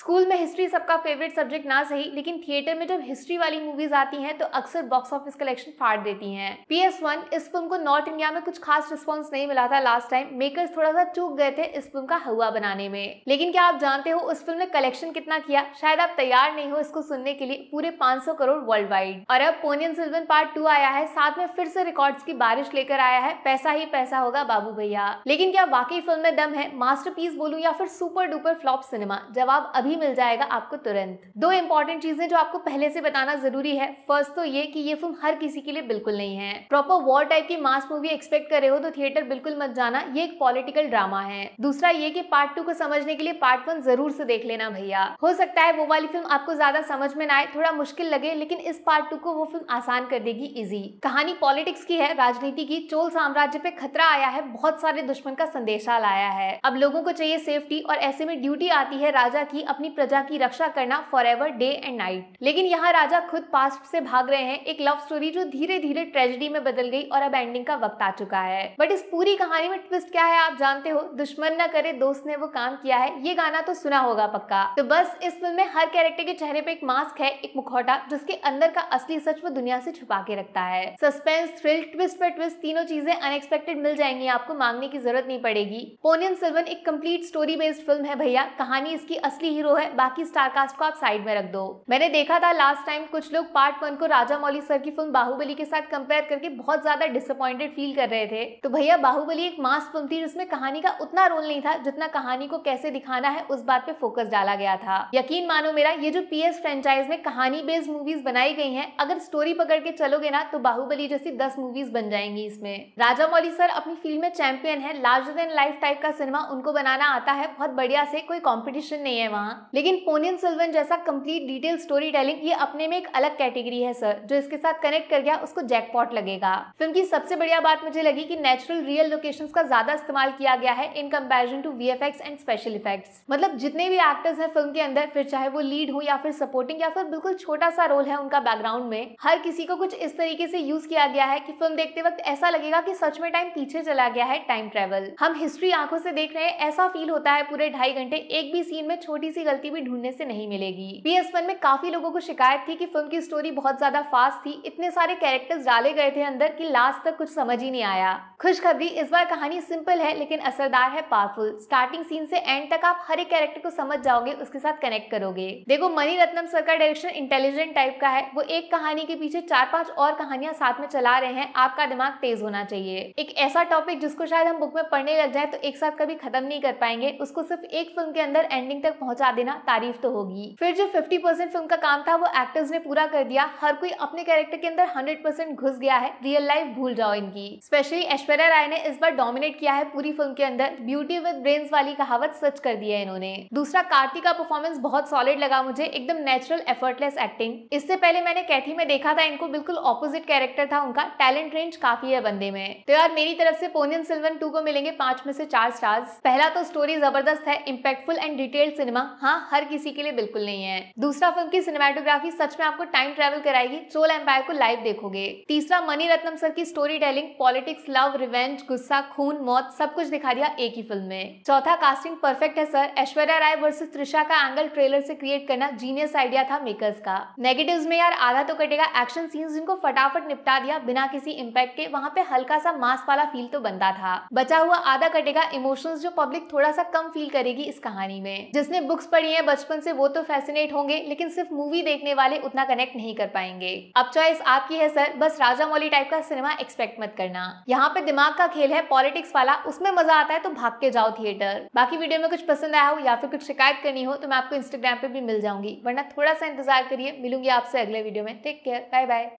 school में history सबका favourite subject ना सही लेकिन थिएटर में जब हिस्ट्री वाली मूवीज आती हैं तो अक्सर बॉक्स ऑफिस कलेक्शन फाड़ देती हैं पी एस वन इस फिल्म को नॉर्थ इंडिया में कुछ खास रिस्पॉन्स नहीं मिला था लास्ट टाइम मेकर्स थोड़ा सा चूक गए थे इस फिल्म का हवा बनाने में लेकिन क्या आप जानते हो उस फिल्म ने कलेक्शन कितना किया शायद आप तैयार नहीं हो इसको सुनने के लिए पूरे पांच करोड़ वर्ल्ड वाइड और अब पोनियन सिल्वन पार्ट टू आया है साथ में फिर से रिकॉर्ड की बारिश लेकर आया है पैसा ही पैसा होगा बाबू भैया लेकिन क्या वाकई फिल्म में दम है मास्टर पीस या फिर सुपर डुपर फ्लॉप सिनेमा जवाब अभी अभी मिल जाएगा आपको तुरंत दो इंपॉर्टेंट चीजें जो आपको पहले से बताना जरूरी है फर्स्ट तो ये कि ये फिल्म हर किसी के लिए बिल्कुल नहीं है प्रॉपर वॉर टाइप की मास मूवी एक्सपेक्ट कर रहे हो तो थिएटर बिल्कुल मत जाना ये एक पॉलिटिकल ड्रामा है दूसरा ये की पार्ट टू को समझने के लिए पार्ट वन जरूर से देख लेना भैया हो सकता है वो वाली फिल्म आपको ज्यादा समझ में ना आए थोड़ा मुश्किल लगे लेकिन इस पार्ट टू को वो फिल्म आसान कर देगी इजी कहानी पॉलिटिक्स की है राजनीति की चोल साम्राज्य पे खतरा आया है बहुत सारे दुश्मन का संदेशा लाया है अब लोगों को चाहिए सेफ्टी और ऐसे में ड्यूटी आती है राजा की अपने अपनी प्रजा की रक्षा करना forever day and night लेकिन यहाँ राजा खुद पास्ट से भाग रहे हैं एक लव स्टोरी जो धीरे धीरे ट्रेजिडी में बदल गई और अब एंडिंग का वक्त आ चुका है बट इस पूरी कहानी में ट्विस्ट क्या है आप जानते हो दुश्मन न करे दोस्त ने वो काम किया है ये गाना तो सुना होगा पक्का तो बस इस फिल्म में हर कैरेक्टर के चेहरे पे एक मास्क है एक मुखौटा जिसके अंदर का असली सच वो दुनिया से छुपा के रखता है सस्पेंस थ्रिल ट्विस्ट पर ट्विस्ट तीनों चीजें अनएक्सपेक्टेड मिल जाएंगी आपको मांगने की जरूरत नहीं पड़ेगी पोनियन सिल्वन एक कंप्लीट स्टोरी बेस्ड फिल्म है भैया कहानी इसकी असली हीरो हीरो है बाकी स्टारकास्ट को आप साइड में रख दो मैंने देखा था लास्ट टाइम कुछ लोग पार्ट वन को राजा मौली सर की फिल्म बाहुबली के साथ कंपेयर करके बहुत ज्यादा डिसअपॉइंटेड फील कर रहे थे तो भैया बाहुबली एक मास फिल्म थी जिसमें कहानी का उतना रोल नहीं था जितना कहानी को कैसे दिखाना है उस बात पे फोकस डाला गया था यकीन मानो मेरा ये जो पी फ्रेंचाइज में कहानी बेस्ड मूवीज बनाई गई है अगर स्टोरी पकड़ के चलोगे ना तो बाहुबली जैसी दस मूवीज बन जाएंगी इसमें राजा मौली सर अपनी फील्ड में चैंपियन है लार्जर देन लाइफ टाइप का सिनेमा उनको बनाना आता है बहुत बढ़िया से कोई कॉम्पिटिशन नहीं है वहाँ लेकिन पोनियन सिल्वन जैसा कंप्लीट डिटेल स्टोरी टेलिंग ये अपने में एक अलग कैटेगरी है सर जो इसके साथ कनेक्ट कर गया उसको जैकपॉट लगेगा फिल्म की सबसे बढ़िया बात मुझे लगी कि नेचुरल रियल लोकेशन का ज्यादा इस्तेमाल किया गया है in comparison to V and special effect मतलब जितने भी एक्टर्स हैं फिल्म के अंदर फिर चाहे वो लीड हो या फिर सपोर्टिंग या फिर बिल्कुल छोटा सा रोल है उनका बैकग्राउंड में हर किसी को कुछ इस तरीके से यूज किया गया है कि फिल्म देखते वक्त ऐसा लगेगा कि सच में टाइम पीछे चला गया है टाइम ट्रेवल हम हिस्ट्री आंखों से देख रहे हैं ऐसा फील होता है पूरे ढाई घंटे एक भी सीन में छोटी सी गलती भी ढूंढने से नहीं मिलेगी बी एस वन में काफी लोगों को शिकायत थी कि फिल्म की स्टोरी बहुत ज्यादा फास्ट थी इतने सारे कैरेक्टर्स डाले गए थे अंदर कि लास्ट तक कुछ समझ ही नहीं आया खुशखबरी इस बार कहानी सिंपल है लेकिन असरदार है पावरफुल स्टार्टिंग सीन से एंड तक आप हर एक कैरेक्टर को समझ जाओगे उसके साथ कनेक्ट करोगे देखो मनी रत्नम सर का डायरेक्शन इंटेलिजेंट टाइप का है वो एक कहानी के पीछे चार पांच और कहानियां साथ में चला रहे हैं आपका दिमाग तेज होना चाहिए एक ऐसा टॉपिक जिसको शायद हम बुक में पढ़ने लग जाए तो एक साथ कभी खत्म नहीं कर पाएंगे उसको सिर्फ एक फिल्म के अंदर एंडिंग तक पहुंचा बता देना तारीफ तो होगी फिर जो 50 परसेंट फिल्म का काम था वो एक्टर्स ने पूरा कर दिया हर कोई अपने कैरेक्टर के अंदर 100 परसेंट घुस गया है रियल लाइफ भूल जाओ इनकी स्पेशली ऐश्वर्या राय ने इस बार डोमिनेट किया है पूरी फिल्म के अंदर ब्यूटी विद ब्रेन वाली कहावत सच कर दिया है इन्होंने दूसरा कार्तिक का परफॉर्मेंस बहुत सॉलिड लगा मुझे एकदम नेचुरल एफर्टलेस एक्टिंग इससे पहले मैंने कैथी में देखा था इनको बिल्कुल ऑपोजिट कैरेक्टर था उनका टैलेंट रेंज काफी है बंदे में तो यार मेरी तरफ से पोनियन सिल्वन टू को मिलेंगे पांच में से चार स्टार्स पहला तो स्टोरी जबरदस्त है इम्पैक्टफुल एंड डिटेल्ड सिनेमा हाँ हर किसी के लिए बिल्कुल नहीं है दूसरा फिल्म की सिनेमाटोग्राफी सच में आपको टाइम ट्रेवल कराएगी चोल एम्पायर को लाइव देखोगे तीसरा मनी रत्नम सर की storytelling politics love revenge गुस्सा खून मौत सब कुछ दिखा दिया एक ही फिल्म में चौथा कास्टिंग परफेक्ट है सर ऐश्वर्या राय वर्सेस त्रिशा का एंगल ट्रेलर से क्रिएट करना जीनियस आइडिया था मेकर्स का नेगेटिव्स में यार आधा तो कटेगा एक्शन सीन्स जिनको फटाफट निपटा दिया बिना किसी इम्पैक्ट के वहाँ पे हल्का सा मास वाला फील तो बनता था बचा हुआ आधा कटेगा इमोशंस जो पब्लिक थोड़ा सा कम फील करेगी इस कहानी में जिसने बुक्स पढ़ी हैं बचपन से वो तो फैसिनेट होंगे लेकिन सिर्फ मूवी देखने वाले उतना कनेक्ट नहीं कर पाएंगे अब चॉइस आपकी है सर बस राजा मौली टाइप का सिनेमा एक्सपेक्ट मत करना यहाँ पे दिमाग का खेल है पॉलिटिक्स वाला उसमें मजा आता है तो भाग के जाओ थिएटर बाकी वीडियो में कुछ पसंद आया हो या फिर कुछ शिकायत करनी हो तो मैं आपको इंस्टाग्राम पे भी मिल जाऊंगी वरना थोड़ा सा इंतजार करिए मिलूंगी आपसे अगले वीडियो में टेक केयर बाय बाय